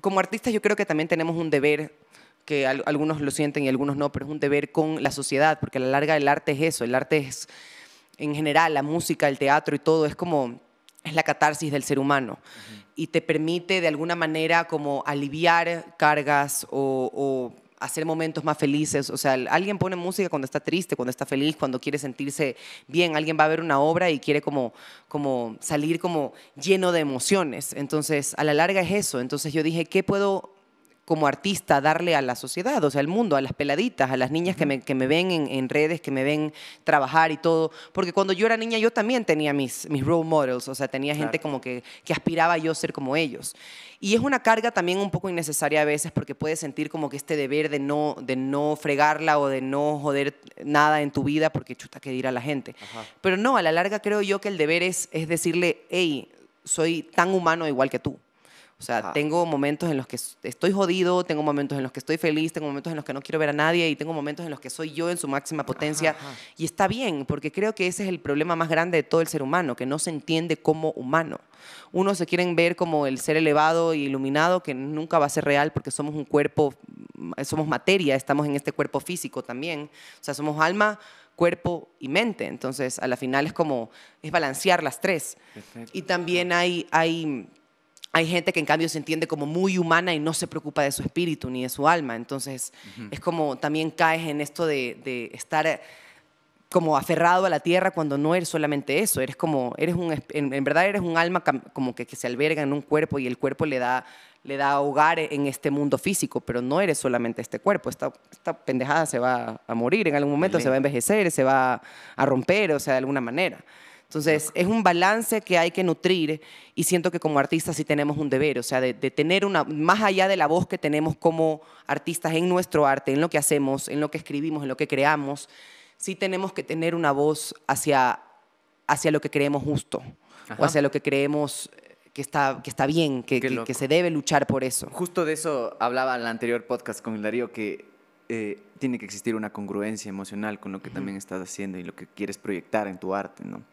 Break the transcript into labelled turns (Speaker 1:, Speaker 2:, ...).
Speaker 1: como artistas yo creo que también tenemos un deber que algunos lo sienten y algunos no, pero es un deber con la sociedad, porque a la larga el arte es eso, el arte es en general, la música, el teatro y todo, es como, es la catarsis del ser humano y te permite de alguna manera como aliviar cargas o hacer momentos más felices. O sea, alguien pone música cuando está triste, cuando está feliz, cuando quiere sentirse bien. Alguien va a ver una obra y quiere como, como salir como lleno de emociones. Entonces, a la larga es eso. Entonces yo dije, ¿qué puedo como artista darle a la sociedad, o sea, al mundo, a las peladitas, a las niñas que me, ven en, redes, que me ven trabajar y todo. Porque cuando yo era niña yo también tenía mis, mis role models, o sea, tenía gente como que, que aspiraba yo a ser como ellos. Y es una carga también un poco innecesaria a veces porque puedes sentir como que este deber de no, de no fregarla o de no joder nada en tu vida porque chuta que dirá la gente. Pero no, a la larga creo yo que el deber es decirle, hey, soy tan humano igual que tú. O sea, tengo momentos en los que estoy jodido, tengo momentos en los que estoy feliz, tengo momentos en los que no quiero ver a nadie y tengo momentos en los que soy yo en su máxima potencia. Y está bien, porque creo que ese es el problema más grande de todo el ser humano, que no se entiende como humano. Unos se quieren ver como el ser elevado y iluminado, que nunca va a ser real porque somos un cuerpo, mm, eh, somos materia, estamos en este cuerpo físico también. O sea, somos alma, cuerpo y mente. Entonces, a la final es como, es balancear las tres. Y también hay... hay hay gente que en cambio se entiende como muy humana y no se preocupa de su espíritu ni de su alma. Entonces es como también caes en esto de, estar eh, como aferrado a la tierra cuando no eres solamente eso. Eres como, eres un, en, verdad eres un alma como que, se alberga en un cuerpo y el cuerpo le da, le da hogar en este mundo físico, pero no eres solamente este cuerpo. Esta, pendejada se va a morir en algún momento, se va a envejecer, se va a romper, o sea, de alguna manera. Entonces, es un balance que hay que nutrir y siento que como artistas sí tenemos un deber, o sea, de, tener una, más allá de la voz que tenemos como artistas en nuestro arte, en lo que hacemos, en lo que escribimos, en lo que creamos, sí tenemos que tener una voz hacia, hacia lo que creemos justo o hacia lo que creemos que está, que está bien, que, que, se debe luchar por eso. Justo de eso hablaba en el anterior podcast con Darío, que eh, tiene que existir una congruencia emocional con lo que también estás haciendo y lo que quieres proyectar en tu arte, ¿no?